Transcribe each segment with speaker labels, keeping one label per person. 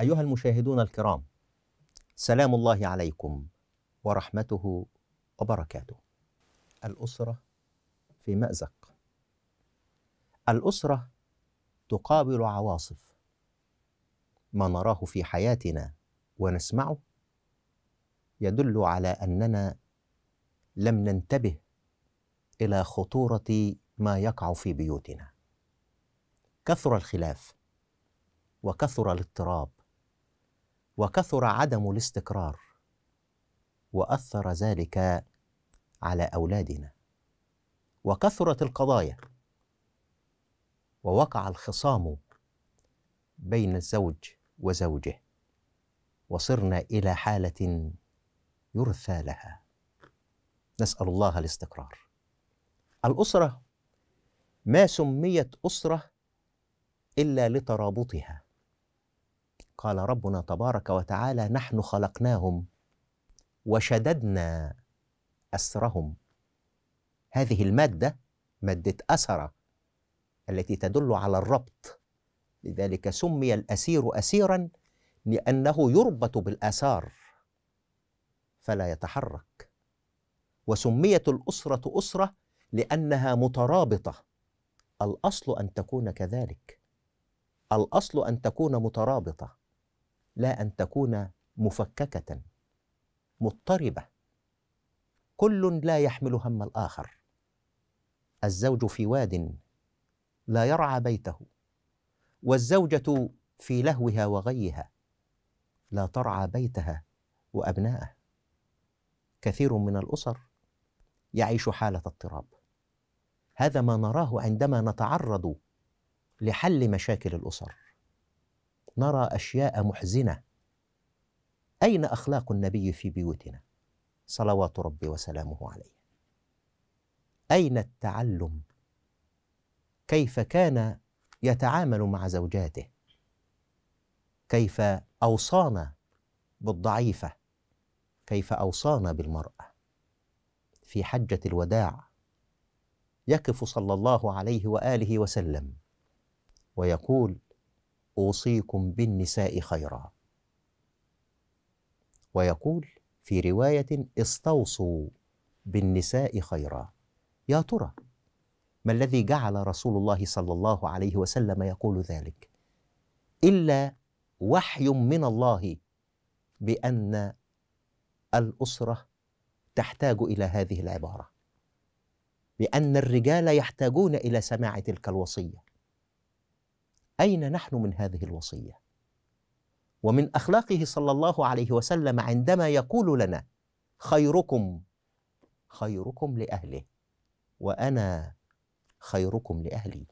Speaker 1: أيها المشاهدون الكرام سلام الله عليكم ورحمته وبركاته الأسرة في مأزق الأسرة تقابل عواصف ما نراه في حياتنا ونسمعه يدل على أننا لم ننتبه إلى خطورة ما يقع في بيوتنا كثر الخلاف وكثر الاضطراب وكثر عدم الاستقرار واثر ذلك على اولادنا وكثرت القضايا ووقع الخصام بين الزوج وزوجه وصرنا الى حاله يرثى لها نسال الله الاستقرار الاسره ما سميت اسره الا لترابطها قال ربنا تبارك وتعالى نحن خلقناهم وشددنا أسرهم هذه المادة مادة أسرة التي تدل على الربط لذلك سمي الأسير أسيرا لأنه يربط بالآثار فلا يتحرك وسميت الأسرة أسرة لأنها مترابطة الأصل أن تكون كذلك الأصل أن تكون مترابطة لا ان تكون مفككه مضطربه كل لا يحمل هم الاخر الزوج في واد لا يرعى بيته والزوجه في لهوها وغيها لا ترعى بيتها وابنائها كثير من الاسر يعيش حاله اضطراب هذا ما نراه عندما نتعرض لحل مشاكل الاسر نرى اشياء محزنه اين اخلاق النبي في بيوتنا صلوات ربي وسلامه عليه اين التعلم كيف كان يتعامل مع زوجاته كيف اوصانا بالضعيفه كيف اوصانا بالمراه في حجه الوداع يقف صلى الله عليه واله وسلم ويقول اوصيكم بالنساء خيرا ويقول في روايه استوصوا بالنساء خيرا يا ترى ما الذي جعل رسول الله صلى الله عليه وسلم يقول ذلك الا وحي من الله بان الاسره تحتاج الى هذه العباره بان الرجال يحتاجون الى سماع تلك الوصيه اين نحن من هذه الوصيه ومن اخلاقه صلى الله عليه وسلم عندما يقول لنا خيركم خيركم لاهله وانا خيركم لاهلي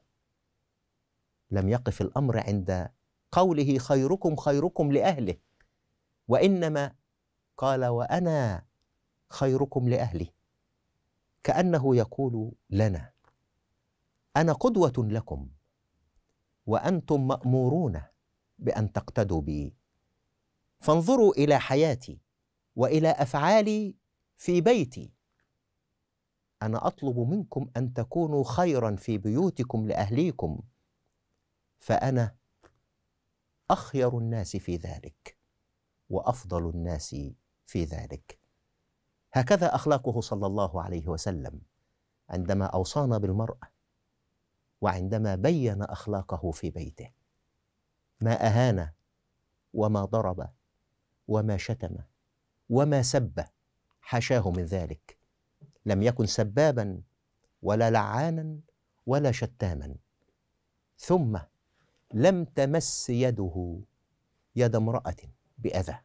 Speaker 1: لم يقف الامر عند قوله خيركم خيركم لاهله وانما قال وانا خيركم لاهلي كانه يقول لنا انا قدوه لكم وانتم مامورون بان تقتدوا بي فانظروا الى حياتي والى افعالي في بيتي انا اطلب منكم ان تكونوا خيرا في بيوتكم لاهليكم فانا اخير الناس في ذلك وافضل الناس في ذلك هكذا اخلاقه صلى الله عليه وسلم عندما اوصانا بالمراه وعندما بين اخلاقه في بيته ما اهان وما ضرب وما شتم وما سب حاشاه من ذلك لم يكن سبابا ولا لعانا ولا شتاما ثم لم تمس يده يد امراه باذى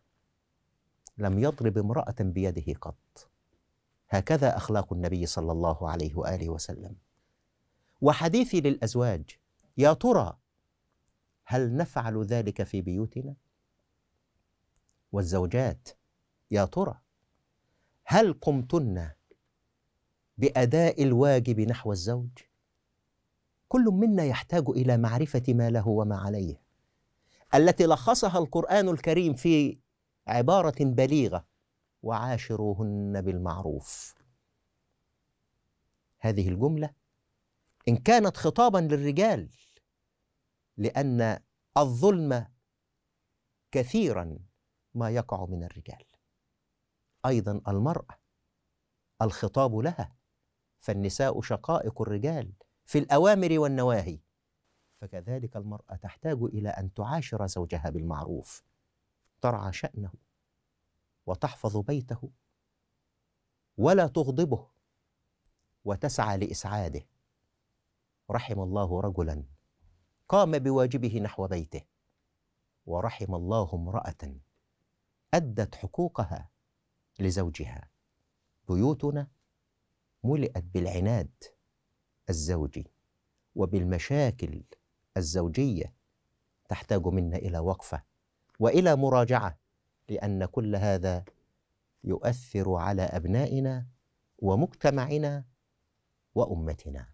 Speaker 1: لم يضرب امراه بيده قط هكذا اخلاق النبي صلى الله عليه واله وسلم وحديثي للازواج يا ترى هل نفعل ذلك في بيوتنا والزوجات يا ترى هل قمتن باداء الواجب نحو الزوج كل منا يحتاج الى معرفه ما له وما عليه التي لخصها القران الكريم في عباره بليغه وعاشروهن بالمعروف هذه الجمله إن كانت خطابا للرجال لأن الظلم كثيرا ما يقع من الرجال أيضا المرأة الخطاب لها فالنساء شقائق الرجال في الأوامر والنواهي فكذلك المرأة تحتاج إلى أن تعاشر زوجها بالمعروف ترعى شأنه وتحفظ بيته ولا تغضبه وتسعى لإسعاده رحم الله رجلا قام بواجبه نحو بيته ورحم الله امراه ادت حقوقها لزوجها بيوتنا ملئت بالعناد الزوجي وبالمشاكل الزوجيه تحتاج منا الى وقفه والى مراجعه لان كل هذا يؤثر على ابنائنا ومجتمعنا وامتنا